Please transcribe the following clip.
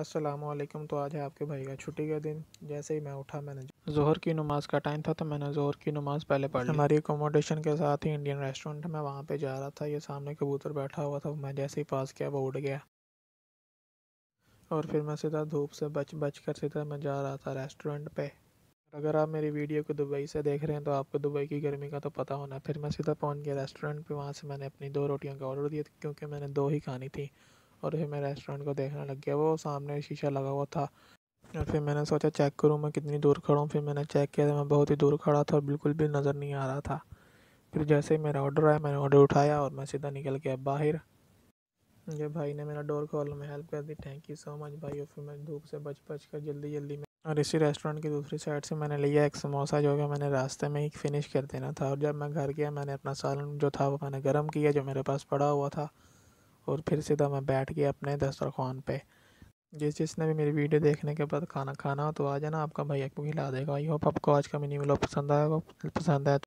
असलम तो आज है आपके भाई का छुट्टी का दिन जैसे ही मैं उठा मैंने जहर की नमाज़ का टाइम था तो मैंने जहर की नमाज़ पहले पढ़ ली हमारी अकोमोडेशन के साथ ही इंडियन रेस्टोरेंट में वहाँ पे जा रहा था ये सामने कबूतर बैठा हुआ था मैं जैसे ही पास किया वो उड़ गया और फिर मैं सीधा धूप से बच बच कर सीधा मैं जा रहा था रेस्टोरेंट पर अगर आप मेरी वीडियो को दुबई से देख रहे हैं तो आपको दुबई की गर्मी का तो पता होना फिर मैं सीधा पहुँच गया रेस्टोरेंट पर वहाँ से मैंने अपनी दो रोटियों का ऑर्डर दिया क्योंकि मैंने दो ही खानी थी और फिर मैं रेस्टोरेंट को देखने लग गया वो सामने शीशा लगा हुआ था और फिर मैंने सोचा चेक करूँ मैं कितनी दूर खड़ा हूँ फिर मैंने चेक किया था तो मैं बहुत ही दूर खड़ा था और बिल्कुल भी नज़र नहीं आ रहा था फिर जैसे ही मेरा ऑर्डर आया मैंने ऑर्डर उठाया और मैं सीधा निकल गया बाहर मुझे भाई ने मेरा डोर खोलने में हेल्प कर दी थैंक यू सो मच भाई और फिर मैं धूप से बच बच कर जल्दी जल्दी में और इसी रेस्टोरेंट की दूसरी साइड से मैंने लिया एक समोसा जो कि मैंने रास्ते में ही फिनिश कर देना था और जब मैं घर गया मैंने अपना सालन जो था वो मैंने गर्म किया जो मेरे पास पड़ा हुआ था और फिर सीधा मैं बैठ गया अपने दस्तरखान पे जिस जिसने भी मेरी वीडियो देखने के बाद खाना खाना हो तो आ जाना आपका भैया को खिला देगा आई होप आपको आज का मिनी व्लॉग पसंद आएगा पसंद आया